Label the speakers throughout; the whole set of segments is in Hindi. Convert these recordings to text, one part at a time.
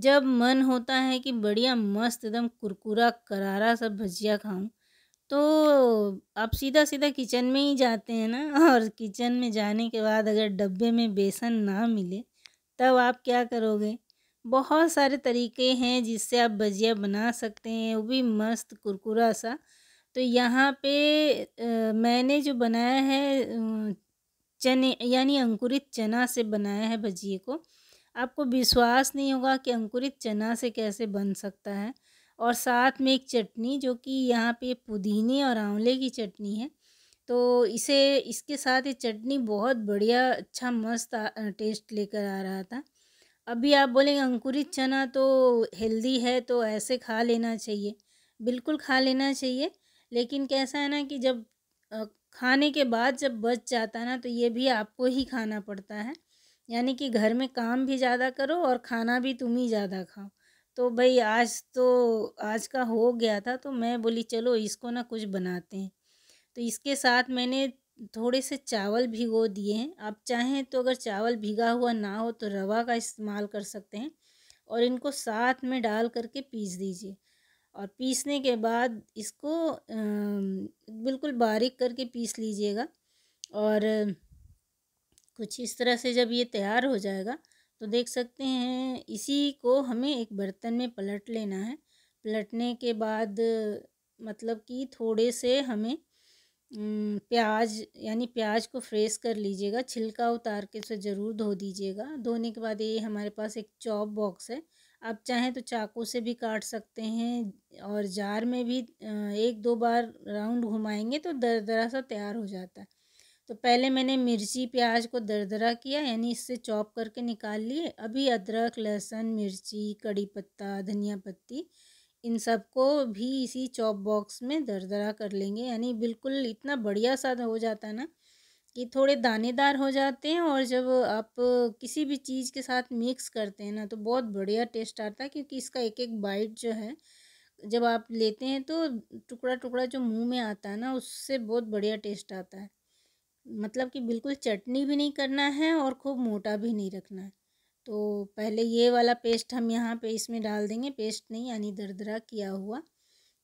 Speaker 1: जब मन होता है कि बढ़िया मस्त एकदम कुरकुरा करारा सा भजिया खाऊं तो आप सीधा सीधा किचन में ही जाते हैं ना और किचन में जाने के बाद अगर डब्बे में बेसन ना मिले तब आप क्या करोगे बहुत सारे तरीके हैं जिससे आप भजिया बना सकते हैं वो भी मस्त कुरकुरा सा तो यहाँ पे आ, मैंने जो बनाया है चने यानी अंकुरित चना से बनाया है भजिए को आपको विश्वास नहीं होगा कि अंकुरित चना से कैसे बन सकता है और साथ में एक चटनी जो कि यहाँ पे पुदीने और आंवले की चटनी है तो इसे इसके साथ ये चटनी बहुत बढ़िया अच्छा मस्त टेस्ट लेकर आ रहा था अभी आप बोलेंगे अंकुरित चना तो हेल्दी है तो ऐसे खा लेना चाहिए बिल्कुल खा लेना चाहिए लेकिन कैसा है ना कि जब खाने के बाद जब बच जाता है ना तो ये भी आपको ही खाना पड़ता है यानी कि घर में काम भी ज़्यादा करो और खाना भी तुम ही ज़्यादा खाओ तो भाई आज तो आज का हो गया था तो मैं बोली चलो इसको ना कुछ बनाते हैं तो इसके साथ मैंने थोड़े से चावल भिगो दिए हैं आप चाहें तो अगर चावल भिगा हुआ ना हो तो रवा का इस्तेमाल कर सकते हैं और इनको साथ में डाल करके पीस दीजिए और पीसने के बाद इसको बिल्कुल बारीक करके पीस लीजिएगा और कुछ इस तरह से जब ये तैयार हो जाएगा तो देख सकते हैं इसी को हमें एक बर्तन में पलट लेना है पलटने के बाद मतलब कि थोड़े से हमें प्याज यानी प्याज को फ्रेश कर लीजिएगा छिलका उतार के उसे ज़रूर धो दीजिएगा धोने के बाद ये हमारे पास एक चॉप बॉक्स है आप चाहें तो चाकू से भी काट सकते हैं और जार में भी एक दो बार राउंड घुमाएंगे तो दर दरा सा तैयार हो जाता है तो पहले मैंने मिर्ची प्याज को दरदरा किया यानी इससे चॉप करके निकाल लिए अभी अदरक लहसुन मिर्ची कड़ी पत्ता धनिया पत्ती इन सबको भी इसी चॉप बॉक्स में दरदरा कर लेंगे यानी बिल्कुल इतना बढ़िया सा हो जाता है ना कि थोड़े दानेदार हो जाते हैं और जब आप किसी भी चीज़ के साथ मिक्स करते हैं ना तो बहुत बढ़िया टेस्ट आता है क्योंकि इसका एक एक बाइट जो है जब आप लेते हैं तो टुकड़ा टुकड़ा जो मुंह में आता है ना उससे बहुत बढ़िया टेस्ट आता है मतलब कि बिल्कुल चटनी भी नहीं करना है और खूब मोटा भी नहीं रखना है तो पहले ये वाला पेस्ट हम यहाँ पे इसमें डाल देंगे पेस्ट नहीं यानी दरदरा किया हुआ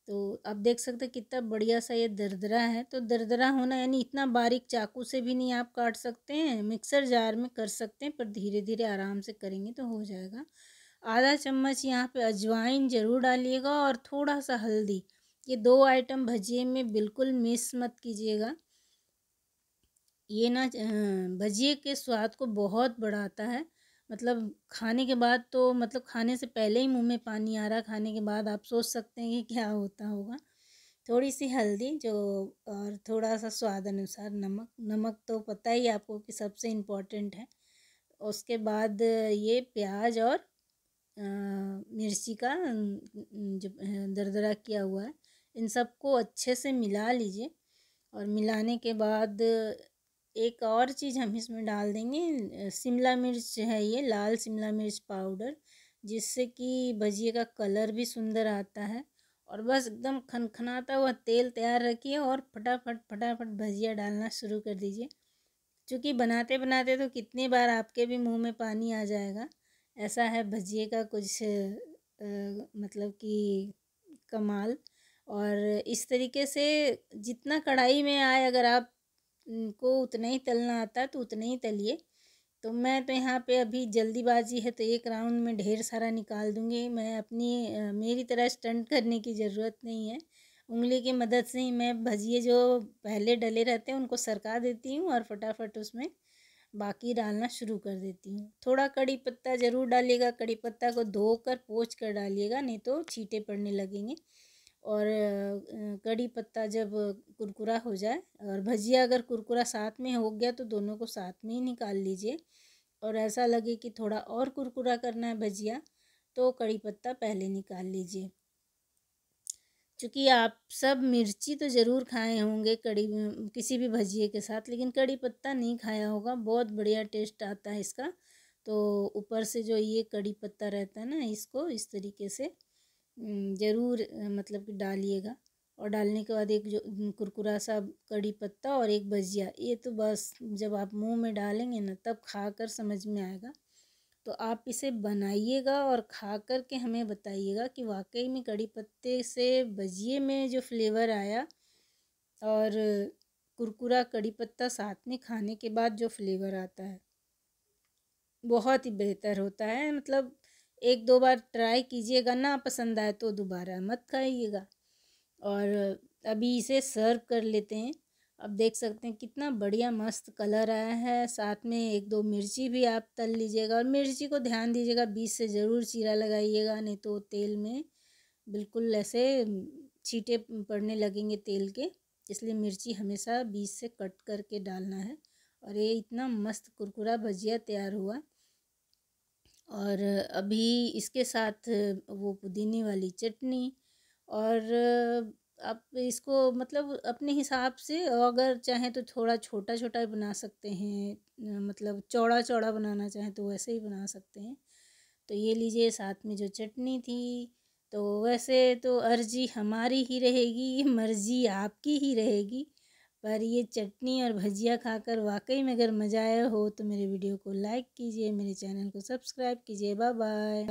Speaker 1: तो आप देख सकते कितना बढ़िया सा ये दरदरा है तो दरदरा होना यानी इतना बारीक चाकू से भी नहीं आप काट सकते हैं मिक्सर जार में कर सकते हैं पर धीरे धीरे आराम से करेंगे तो हो जाएगा आधा चम्मच यहाँ पे अजवाइन ज़रूर डालिएगा और थोड़ा सा हल्दी ये दो आइटम भजिए में बिल्कुल मिस मत कीजिएगा ये ना भजिए के स्वाद को बहुत बढ़ाता है मतलब खाने के बाद तो मतलब खाने से पहले ही मुंह में पानी आ रहा खाने के बाद आप सोच सकते हैं कि क्या होता होगा थोड़ी सी हल्दी जो और थोड़ा सा स्वाद अनुसार नमक नमक तो पता ही आपको कि सबसे इम्पोर्टेंट है उसके बाद ये प्याज और आ, मिर्ची का जो दरदरा किया हुआ है इन सबको अच्छे से मिला लीजिए और मिलाने के बाद एक और चीज़ हम इसमें डाल देंगे शिमला मिर्च है ये लाल शिमला मिर्च पाउडर जिससे कि भजिए का कलर भी सुंदर आता है और बस एकदम खनखनाता हुआ तेल तैयार रखिए और फटाफट फटाफट भजिया डालना शुरू कर दीजिए क्योंकि बनाते बनाते तो कितनी बार आपके भी मुंह में पानी आ जाएगा ऐसा है भजिए का कुछ आ, मतलब कि कमाल और इस तरीके से जितना कढ़ाई में आए अगर आप को उतना ही तलना आता तो उतना ही तलिए तो मैं तो यहाँ पे अभी जल्दीबाजी है तो एक राउंड में ढेर सारा निकाल दूँगी मैं अपनी मेरी तरह स्टंट करने की ज़रूरत नहीं है उंगली की मदद से ही मैं भजिए जो पहले डले रहते हैं उनको सरका देती हूँ और फटाफट उसमें बाकी डालना शुरू कर देती हूँ थोड़ा कड़ी पत्ता ज़रूर डालिएगा कड़ी पत्ता को धो कर पोछ कर डालिएगा नहीं तो छीटे पड़ने लगेंगे और कड़ी पत्ता जब कुरकुरा हो जाए और भजिया अगर कुरकुरा साथ में हो गया तो दोनों को साथ में ही निकाल लीजिए और ऐसा लगे कि थोड़ा और कुरकुरा करना है भजिया तो कड़ी पत्ता पहले निकाल लीजिए चूँकि आप सब मिर्ची तो ज़रूर खाए होंगे कड़ी किसी भी भजिए के साथ लेकिन कड़ी पत्ता नहीं खाया होगा बहुत बढ़िया टेस्ट आता है इसका तो ऊपर से जो ये कड़ी पत्ता रहता है ना इसको इस तरीके से ज़रूर मतलब कि डालिएगा और डालने के बाद एक जो कुरकुरा सा कड़ी पत्ता और एक भजिया ये तो बस जब आप मुंह में डालेंगे ना तब खा कर समझ में आएगा तो आप इसे बनाइएगा और खा कर के हमें बताइएगा कि वाकई में कड़ी पत्ते से भजिए में जो फ्लेवर आया और कुरकुरा कड़ी पत्ता साथ में खाने के बाद जो फ्लेवर आता है बहुत ही बेहतर होता है मतलब एक दो बार ट्राई कीजिएगा ना पसंद आए तो दोबारा मत खाइएगा और अभी इसे सर्व कर लेते हैं अब देख सकते हैं कितना बढ़िया मस्त कलर आया है साथ में एक दो मिर्ची भी आप तल लीजिएगा और मिर्ची को ध्यान दीजिएगा बीच से ज़रूर चीरा लगाइएगा नहीं तो तेल में बिल्कुल ऐसे छीटे पड़ने लगेंगे तेल के इसलिए मिर्ची हमेशा बीच से कट करके डालना है और ये इतना मस्त कुरकुरा भजिया तैयार हुआ और अभी इसके साथ वो पुदीने वाली चटनी और आप इसको मतलब अपने हिसाब से अगर चाहें तो थोड़ा छोटा छोटा बना सकते हैं मतलब चौड़ा चौड़ा बनाना चाहें तो वैसे ही बना सकते हैं तो ये लीजिए साथ में जो चटनी थी तो वैसे तो अर्जी हमारी ही रहेगी मर्जी आपकी ही रहेगी पर ये चटनी और भजिया खाकर वाकई में अगर मज़ा आया हो तो मेरे वीडियो को लाइक कीजिए मेरे चैनल को सब्सक्राइब कीजिए बाय बाय